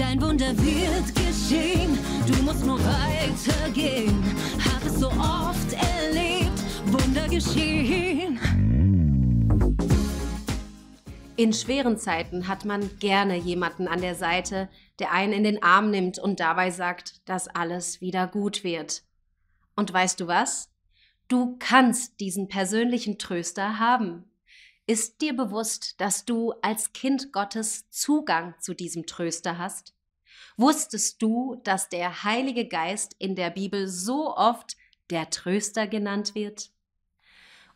Dein Wunder wird geschehen, du musst nur weitergehen. Hab es so oft erlebt, Wunder geschehen. In schweren Zeiten hat man gerne jemanden an der Seite, der einen in den Arm nimmt und dabei sagt, dass alles wieder gut wird. Und weißt du was? Du kannst diesen persönlichen Tröster haben. Ist dir bewusst, dass du als Kind Gottes Zugang zu diesem Tröster hast? Wusstest du, dass der Heilige Geist in der Bibel so oft der Tröster genannt wird?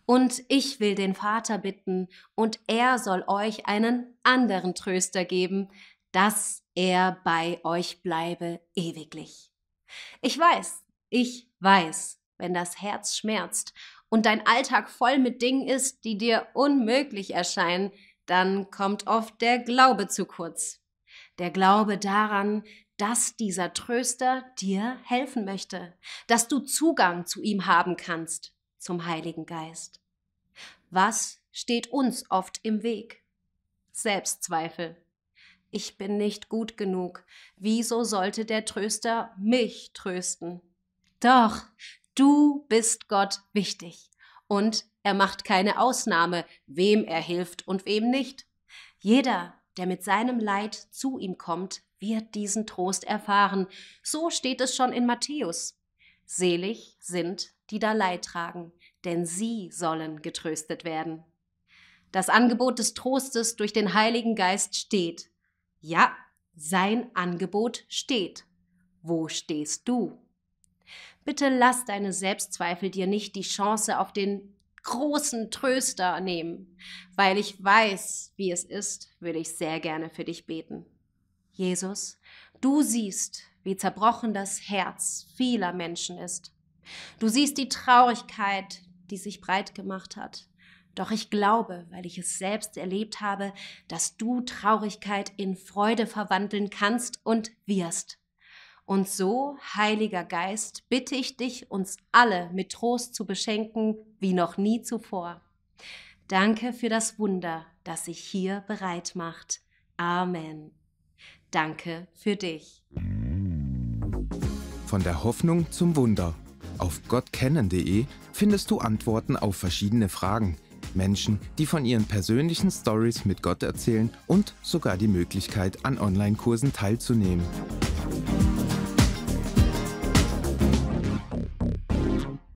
Und ich will den Vater bitten, und er soll euch einen anderen Tröster geben, dass er bei euch bleibe ewiglich. Ich weiß, ich weiß, wenn das Herz schmerzt und dein Alltag voll mit Dingen ist, die dir unmöglich erscheinen, dann kommt oft der Glaube zu kurz. Der Glaube daran, dass dieser Tröster dir helfen möchte, dass du Zugang zu ihm haben kannst, zum Heiligen Geist. Was steht uns oft im Weg? Selbstzweifel. Ich bin nicht gut genug. Wieso sollte der Tröster mich trösten? Doch, Du bist Gott wichtig. Und er macht keine Ausnahme, wem er hilft und wem nicht. Jeder, der mit seinem Leid zu ihm kommt, wird diesen Trost erfahren. So steht es schon in Matthäus. Selig sind, die da Leid tragen, denn sie sollen getröstet werden. Das Angebot des Trostes durch den Heiligen Geist steht. Ja, sein Angebot steht. Wo stehst du? Bitte lass deine Selbstzweifel dir nicht die Chance auf den großen Tröster nehmen. Weil ich weiß, wie es ist, würde ich sehr gerne für dich beten. Jesus, du siehst, wie zerbrochen das Herz vieler Menschen ist. Du siehst die Traurigkeit, die sich breit gemacht hat. Doch ich glaube, weil ich es selbst erlebt habe, dass du Traurigkeit in Freude verwandeln kannst und wirst. Und so, Heiliger Geist, bitte ich dich, uns alle mit Trost zu beschenken, wie noch nie zuvor. Danke für das Wunder, das sich hier bereit macht. Amen. Danke für dich. Von der Hoffnung zum Wunder. Auf gottkennen.de findest du Antworten auf verschiedene Fragen. Menschen, die von ihren persönlichen Stories mit Gott erzählen und sogar die Möglichkeit, an Online-Kursen teilzunehmen.